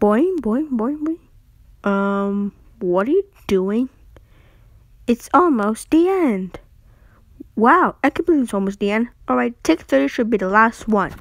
Boing, boing, boing, boing. Um, what are you doing? It's almost the end. Wow, I can believe it's almost the end. Alright, tick 30 should be the last one.